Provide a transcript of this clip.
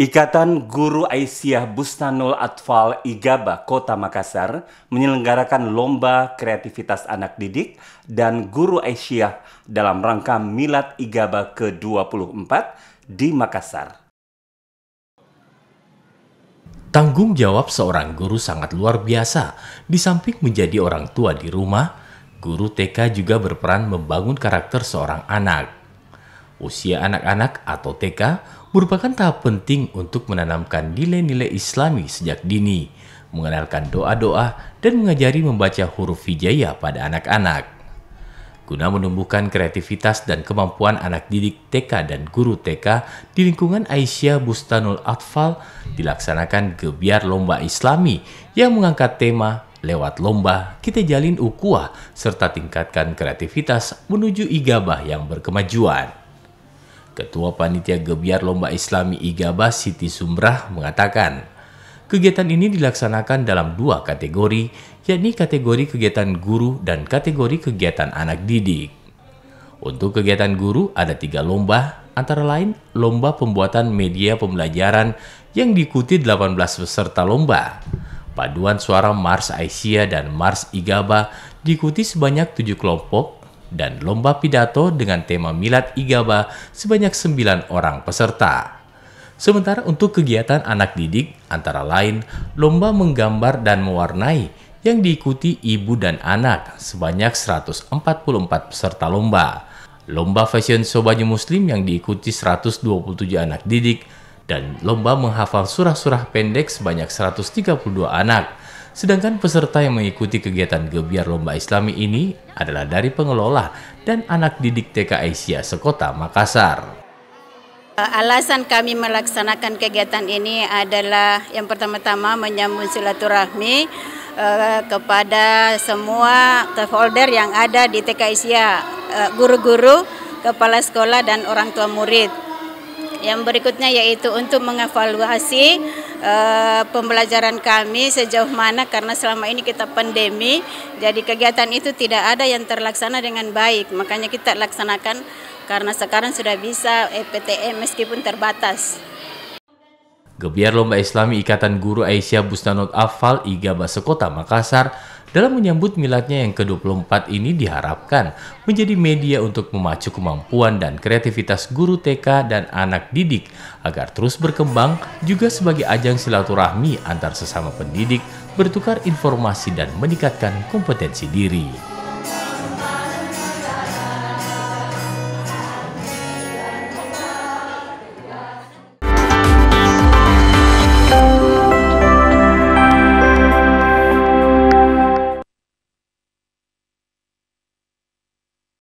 Ikatan Guru Aisyah Bustanul Atfal Igaba Kota Makassar menyelenggarakan Lomba Kreativitas Anak Didik dan Guru Aisyah dalam rangka Milad Igaba ke-24 di Makassar. Tanggung jawab seorang guru sangat luar biasa. Di samping menjadi orang tua di rumah, guru TK juga berperan membangun karakter seorang anak. Usia anak-anak atau TK merupakan tahap penting untuk menanamkan nilai-nilai Islami sejak dini, mengenalkan doa-doa, dan mengajari membaca huruf hijaiyah pada anak-anak. Guna menumbuhkan kreativitas dan kemampuan anak didik TK dan guru TK di lingkungan Aisyah Bustanul Atfal, dilaksanakan gebiar lomba islami yang mengangkat tema lewat lomba kita jalin ukuah serta tingkatkan kreativitas menuju igabah yang berkemajuan. Ketua Panitia Gebiar Lomba Islami Igaba Siti Sumrah mengatakan, kegiatan ini dilaksanakan dalam dua kategori, yakni kategori kegiatan guru dan kategori kegiatan anak didik. Untuk kegiatan guru ada tiga lomba, antara lain lomba pembuatan media pembelajaran yang diikuti 18 peserta lomba. Paduan suara Mars Aisyah dan Mars Igaba diikuti sebanyak tujuh kelompok dan lomba pidato dengan tema Milad Igaba sebanyak 9 orang peserta. Sementara untuk kegiatan anak didik antara lain lomba menggambar dan mewarnai yang diikuti ibu dan anak sebanyak 144 peserta lomba. Lomba fashion Sobanyu Muslim yang diikuti 127 anak didik dan lomba menghafal surah-surah pendek sebanyak 132 anak. Sedangkan peserta yang mengikuti kegiatan gebiar lomba islami ini adalah dari pengelola dan anak didik TK Asia Sekota Makassar. Eh, alasan kami melaksanakan kegiatan ini adalah yang pertama-tama menyambut silaturahmi eh, kepada semua stakeholder yang ada di TK Asia, guru eh, guru-guru, kepala sekolah dan orang tua murid. Yang berikutnya yaitu untuk mengevaluasi uh, pembelajaran kami sejauh mana karena selama ini kita pandemi, jadi kegiatan itu tidak ada yang terlaksana dengan baik. Makanya kita laksanakan karena sekarang sudah bisa EPTM e meskipun terbatas. Gebiar Lomba Islami Ikatan Guru Aisyah Bustanot Afal Iga Basekota Makassar dalam menyambut miladnya yang ke-24 ini diharapkan menjadi media untuk memacu kemampuan dan kreativitas guru TK dan anak didik agar terus berkembang juga sebagai ajang silaturahmi antar sesama pendidik bertukar informasi dan meningkatkan kompetensi diri.